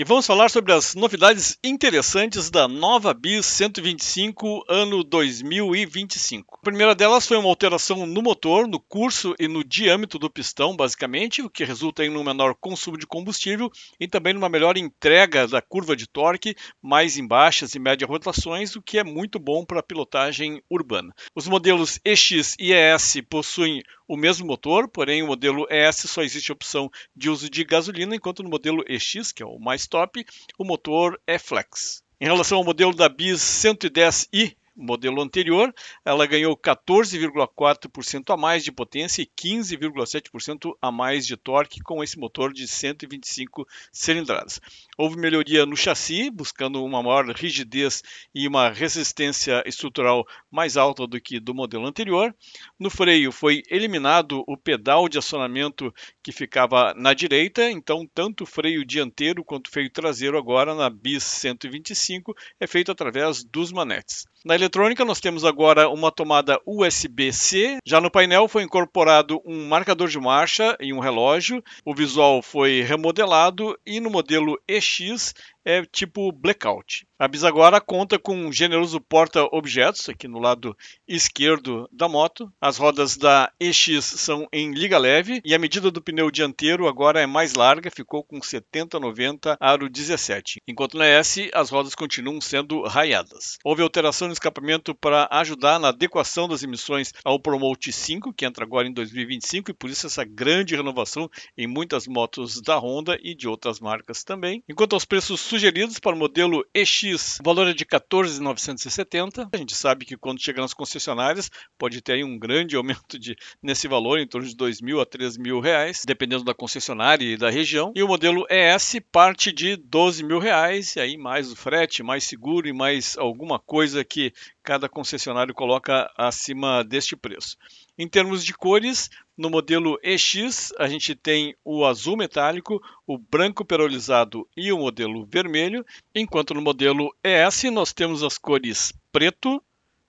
E vamos falar sobre as novidades interessantes da nova BIS 125 ano 2025. A primeira delas foi uma alteração no motor, no curso e no diâmetro do pistão, basicamente, o que resulta em um menor consumo de combustível e também numa melhor entrega da curva de torque, mais em baixas e médias rotações, o que é muito bom para a pilotagem urbana. Os modelos EX e ES possuem o mesmo motor, porém o modelo ES só existe a opção de uso de gasolina, enquanto no modelo EX, que é o mais stop, o motor é flex. Em relação ao modelo da BIS 110i, modelo anterior, ela ganhou 14,4% a mais de potência e 15,7% a mais de torque com esse motor de 125 cilindradas. Houve melhoria no chassi, buscando uma maior rigidez e uma resistência estrutural mais alta do que do modelo anterior. No freio foi eliminado o pedal de acionamento que ficava na direita, então tanto o freio dianteiro quanto o freio traseiro agora na BIS 125 é feito através dos manetes. Na eletrônica, nós temos agora uma tomada USB-C. Já no painel foi incorporado um marcador de marcha e um relógio. O visual foi remodelado e no modelo EX é tipo blackout. A bisagora conta com um generoso porta-objetos aqui no lado esquerdo da moto. As rodas da EX são em liga leve e a medida do pneu dianteiro agora é mais larga, ficou com 70-90 aro 17. Enquanto na S, as rodas continuam sendo raiadas. Houve alteração no escapamento para ajudar na adequação das emissões ao Promote 5, que entra agora em 2025 e por isso essa grande renovação em muitas motos da Honda e de outras marcas também. Enquanto aos preços sugeridos para o modelo EX, o valor é de 14,970. A gente sabe que quando chega nas concessionárias pode ter um grande aumento de, nesse valor, em torno de 2 mil a 3 mil reais, dependendo da concessionária e da região. E o modelo ES parte de 12 mil reais, e aí mais o frete, mais seguro e mais alguma coisa que cada concessionário coloca acima deste preço. Em termos de cores, no modelo EX, a gente tem o azul metálico, o branco perolizado e o modelo vermelho, enquanto no modelo ES nós temos as cores preto,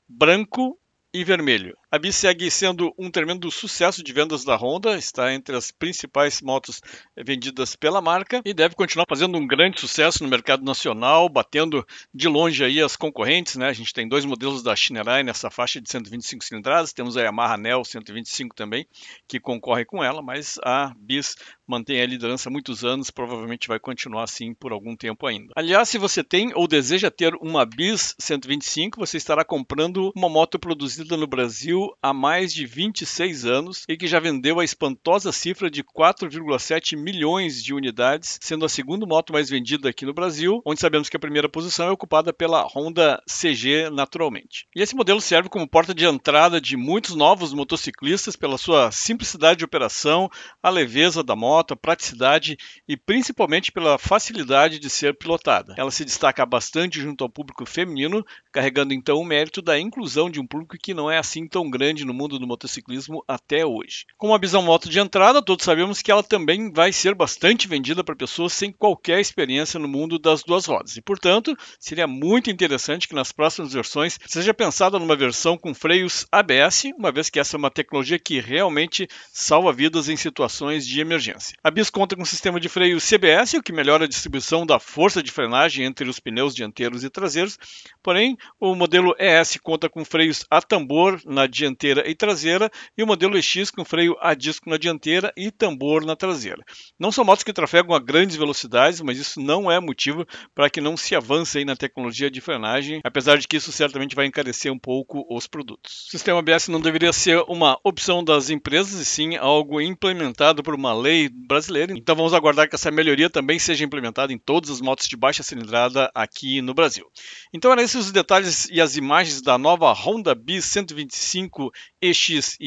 branco e vermelho. A Bis segue sendo um tremendo sucesso de vendas da Honda, está entre as principais motos vendidas pela marca e deve continuar fazendo um grande sucesso no mercado nacional, batendo de longe aí as concorrentes, né? A gente tem dois modelos da Shinerai nessa faixa de 125 cilindradas, temos a Yamaha Nel 125 também, que concorre com ela, mas a Bis mantém a liderança há muitos anos, provavelmente vai continuar assim por algum tempo ainda. Aliás, se você tem ou deseja ter uma Bis 125, você estará comprando uma moto produzida no Brasil há mais de 26 anos e que já vendeu a espantosa cifra de 4,7 milhões de unidades, sendo a segunda moto mais vendida aqui no Brasil, onde sabemos que a primeira posição é ocupada pela Honda CG naturalmente. E esse modelo serve como porta de entrada de muitos novos motociclistas pela sua simplicidade de operação, a leveza da moto, a praticidade e principalmente pela facilidade de ser pilotada. Ela se destaca bastante junto ao público feminino, carregando então o mérito da inclusão de um público que que não é assim tão grande no mundo do motociclismo até hoje. Com a Bisão Moto de entrada, todos sabemos que ela também vai ser bastante vendida para pessoas sem qualquer experiência no mundo das duas rodas. E, portanto, seria muito interessante que nas próximas versões seja pensada numa versão com freios ABS, uma vez que essa é uma tecnologia que realmente salva vidas em situações de emergência. A Bis conta com um sistema de freio CBS, o que melhora a distribuição da força de frenagem entre os pneus dianteiros e traseiros. Porém, o modelo ES conta com freios a tambor tambor na dianteira e traseira e o modelo EX com freio a disco na dianteira e tambor na traseira. Não são motos que trafegam a grandes velocidades, mas isso não é motivo para que não se avance na tecnologia de frenagem, apesar de que isso certamente vai encarecer um pouco os produtos. O sistema ABS não deveria ser uma opção das empresas e sim algo implementado por uma lei brasileira. Então vamos aguardar que essa melhoria também seja implementada em todas as motos de baixa cilindrada aqui no Brasil. Então eram esses os detalhes e as imagens da nova Honda Bis 125 EXIES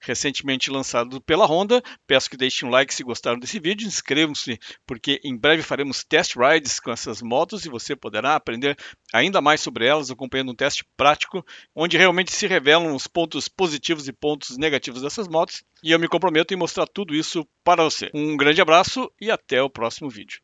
recentemente lançado pela Honda. Peço que deixem um like se gostaram desse vídeo, inscrevam-se, porque em breve faremos test rides com essas motos e você poderá aprender ainda mais sobre elas acompanhando um teste prático, onde realmente se revelam os pontos positivos e pontos negativos dessas motos. E eu me comprometo em mostrar tudo isso para você. Um grande abraço e até o próximo vídeo.